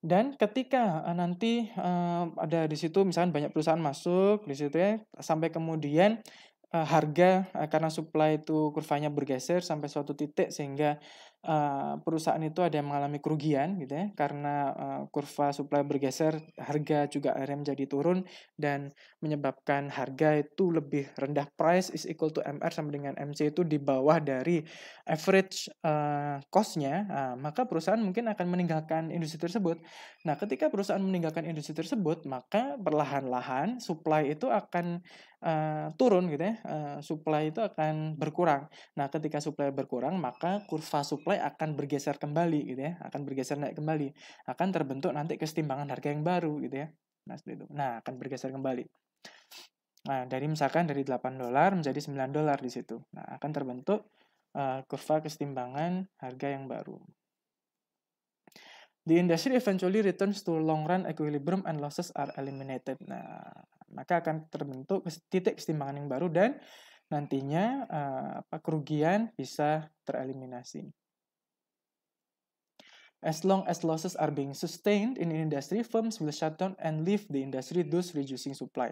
dan ketika uh, nanti uh, ada di situ misalkan banyak perusahaan masuk di situ ya sampai kemudian uh, harga uh, karena supply itu kurvanya bergeser sampai suatu titik sehingga uh, perusahaan itu ada yang mengalami kerugian gitu ya karena uh, kurva supply bergeser harga juga akhirnya jadi turun dan menyebabkan harga itu lebih rendah price is equal to MR sama dengan MC itu di bawah dari average uh, costnya uh, maka perusahaan mungkin akan meninggalkan industri tersebut Nah, ketika perusahaan meninggalkan industri tersebut, maka perlahan-lahan supply itu akan uh, turun gitu ya. Uh, supply itu akan berkurang. Nah, ketika supply berkurang, maka kurva supply akan bergeser kembali gitu ya, akan bergeser naik kembali. Akan terbentuk nanti kesetimbangan harga yang baru gitu ya. Nah, seperti itu. Nah, akan bergeser kembali. Nah, dari misalkan dari 8 dolar menjadi 9 dolar di situ. Nah, akan terbentuk uh, kurva kesetimbangan harga yang baru. The industry eventually returns to long run equilibrium and losses are eliminated. Nah, maka akan terbentuk titik kesetimbangan yang baru dan nantinya eh, apa kerugian bisa tereliminasi. As long as losses are being sustained in industry, firms will shut down and leave the industry, thus reducing supply.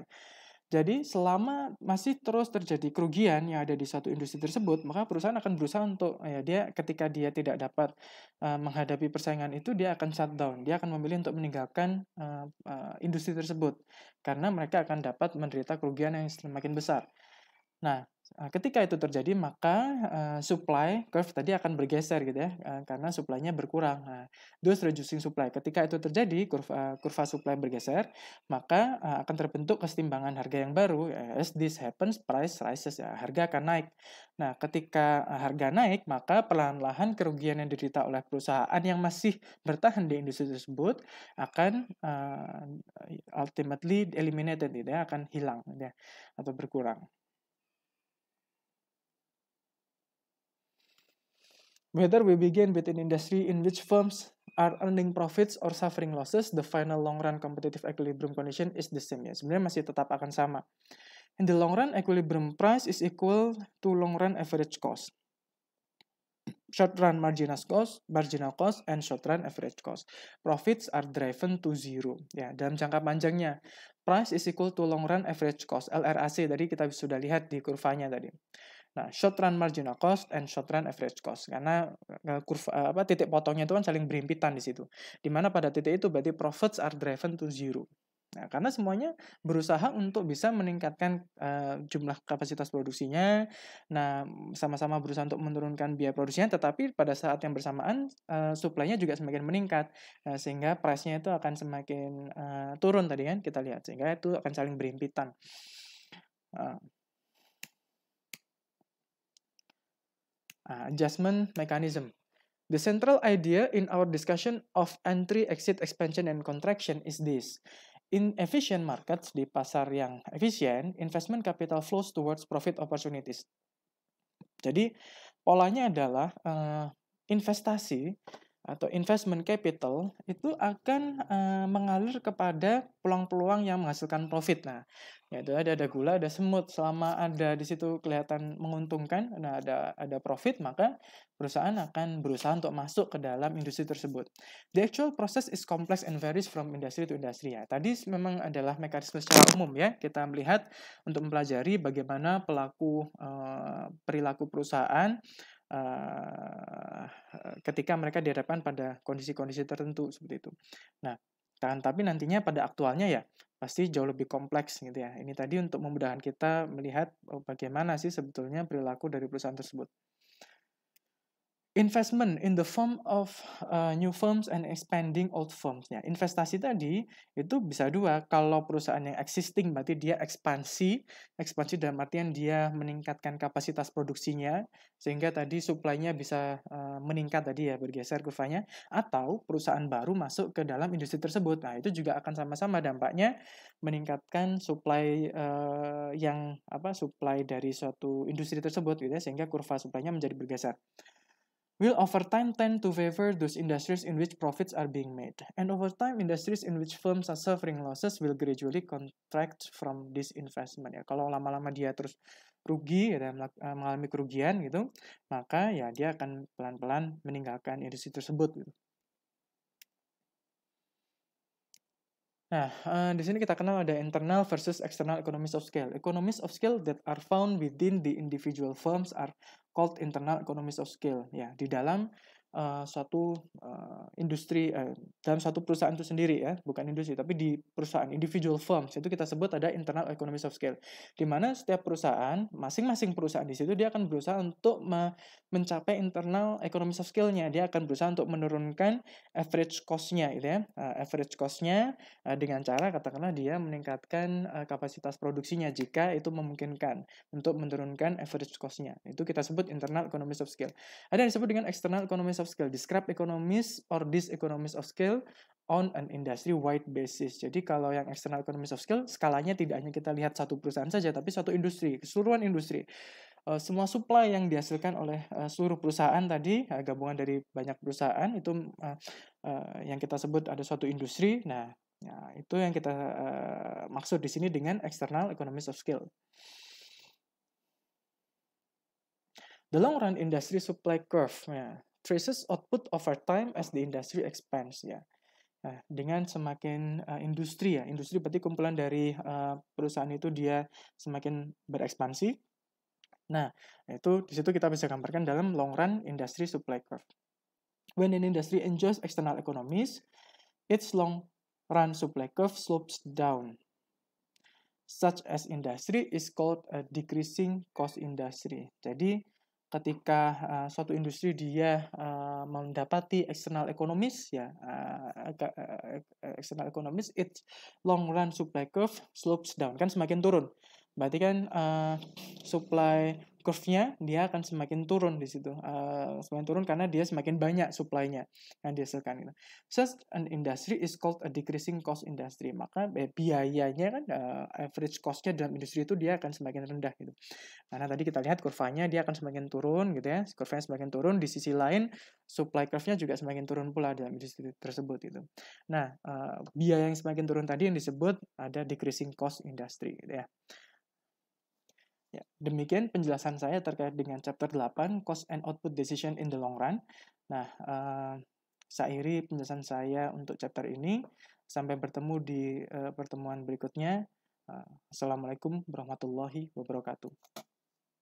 Jadi selama masih terus terjadi kerugian yang ada di suatu industri tersebut, maka perusahaan akan berusaha untuk ya dia ketika dia tidak dapat uh, menghadapi persaingan itu dia akan shutdown, dia akan memilih untuk meninggalkan uh, uh, industri tersebut karena mereka akan dapat menderita kerugian yang semakin besar. Nah, eh, ketika itu terjadi maka uh, supply curve tadi akan bergeser gitu ya uh, karena supply-nya berkurang. Nah, dose reducing supply. Ketika itu terjadi kurva uh, kurva supply bergeser, maka uh, akan terbentuk kesetimbangan harga yang baru. As this happens, price rises ya, harga akan naik. Nah, ketika harga naik, maka perlahan-lahan kerugian yang diderita oleh perusahaan yang masih bertahan di industri tersebut akan uh, ultimately eliminated gitu ya, akan hilang gitu ya, atau berkurang. Whether we begin with an industry in which firms are earning profits or suffering losses, the final long run competitive equilibrium condition is the same. Ya, sebenarnya masih tetap akan sama. In the long run, equilibrium price is equal to long run average cost. Short run marginal cost, marginal cost, and short run average cost. Profits are driven to zero. Ya, dalam jangka panjangnya, price is equal to long run average cost (LRAC). Tadi kita sudah lihat di kurvanya tadi. Nah, short run marginal cost and short run average cost karena eh, kurva eh, apa titik potongnya itu kan saling berimpitan di situ. Dimana pada titik itu berarti profits are driven to zero. Nah, karena semuanya berusaha untuk bisa meningkatkan uh, jumlah kapasitas produksinya, nah sama-sama berusaha untuk menurunkan biaya produksinya, tetapi pada saat yang bersamaan uh, suplainya juga semakin meningkat, uh, sehingga price-nya itu akan semakin uh, turun tadi kan kita lihat, sehingga itu akan saling berimpitan Uh, Nah, adjustment mechanism. The central idea in our discussion of entry, exit, expansion, and contraction is this. In efficient markets, di pasar yang efisien, investment capital flows towards profit opportunities. Jadi, polanya adalah uh, investasi atau investment capital itu akan uh, mengalir kepada peluang-peluang yang menghasilkan profit. Nah, yaitu ada ada gula, ada semut. Selama ada di situ kelihatan menguntungkan, nah ada ada profit, maka perusahaan akan berusaha untuk masuk ke dalam industri tersebut. The actual process is complex and varies from industry to industry. Ya. Tadi memang adalah mekanisme secara umum ya. Kita melihat untuk mempelajari bagaimana pelaku uh, perilaku perusahaan uh, ketika mereka dihadapkan pada kondisi-kondisi tertentu seperti itu. Nah, dan tapi nantinya pada aktualnya ya pasti jauh lebih kompleks gitu ya. Ini tadi untuk memudahkan kita melihat oh, bagaimana sih sebetulnya perilaku dari perusahaan tersebut investment in the form of uh, new firms and expanding old firms. Ya, investasi tadi itu bisa dua. Kalau perusahaan yang existing berarti dia ekspansi, ekspansi dalam artian dia meningkatkan kapasitas produksinya sehingga tadi suplainya bisa uh, meningkat tadi ya bergeser kurvanya atau perusahaan baru masuk ke dalam industri tersebut. Nah, itu juga akan sama-sama dampaknya meningkatkan supply uh, yang apa supply dari suatu industri tersebut gitu ya sehingga kurva suplainya menjadi bergeser will over time tend to favor those industries in which profits are being made. And over time, industries in which firms are suffering losses will gradually contract from this investment. Ya, kalau lama-lama dia terus rugi, ya, mengalami kerugian gitu, maka ya dia akan pelan-pelan meninggalkan industri tersebut. Gitu. Nah, uh, di sini kita kenal ada internal versus external economies of scale. Economies of scale that are found within the individual firms are called internal economies of scale ya di dalam uh, satu uh, industri uh, dalam satu perusahaan itu sendiri ya bukan industri tapi di perusahaan individual firms itu kita sebut ada internal economies of scale di mana setiap perusahaan masing-masing perusahaan di situ dia akan berusaha untuk mencapai internal economies of scale-nya dia akan berusaha untuk menurunkan average cost-nya gitu ya uh, average cost-nya uh, dengan cara katakanlah dia meningkatkan uh, kapasitas produksinya jika itu memungkinkan untuk menurunkan average cost-nya itu kita sebut internal economies of scale ada yang disebut dengan external economies of scale. Describe economies or economies of scale on an industry-wide basis. Jadi kalau yang external economies of scale, skalanya tidak hanya kita lihat satu perusahaan saja, tapi satu industri, keseluruhan industri. Eh, semua supply yang dihasilkan oleh eh, seluruh perusahaan tadi, eh, gabungan dari banyak perusahaan, itu yang kita sebut ada suatu industri. Nah, ya, itu yang kita maksud di sini dengan external economies of scale. The long run industry supply curve. Yeah increases output over time as the industry expands ya. Nah, dengan semakin uh, industri ya, industri berarti kumpulan dari uh, perusahaan itu dia semakin berekspansi. Nah, itu di situ kita bisa gambarkan dalam long run industry supply curve. When an industry enjoys external economies, its long run supply curve slopes down. Such as industry is called a decreasing cost industry. Jadi ketika uh, suatu industri dia uh, mendapati eksternal ekonomis ya uh, eksternal ekonomis it long run supply curve slopes down kan semakin turun berarti kan uh, supply curve-nya dia akan semakin turun di situ uh, semakin turun karena dia semakin banyak supply-nya yang dihasilkan itu. Such an industry is called a decreasing cost industry. Maka eh, biayanya kan uh, average cost-nya dalam industri itu dia akan semakin rendah gitu. Karena tadi kita lihat kurvanya dia akan semakin turun gitu ya. Kurvanya semakin turun di sisi lain supply curve-nya juga semakin turun pula dalam industri tersebut itu. Nah, uh, biaya yang semakin turun tadi yang disebut ada decreasing cost industry gitu ya. Ya, demikian penjelasan saya terkait dengan chapter 8, Cost and Output Decision in the Long Run. Nah, uh, eh, iri penjelasan saya untuk chapter ini. Sampai bertemu di uh, pertemuan berikutnya. Uh, Assalamualaikum warahmatullahi wabarakatuh.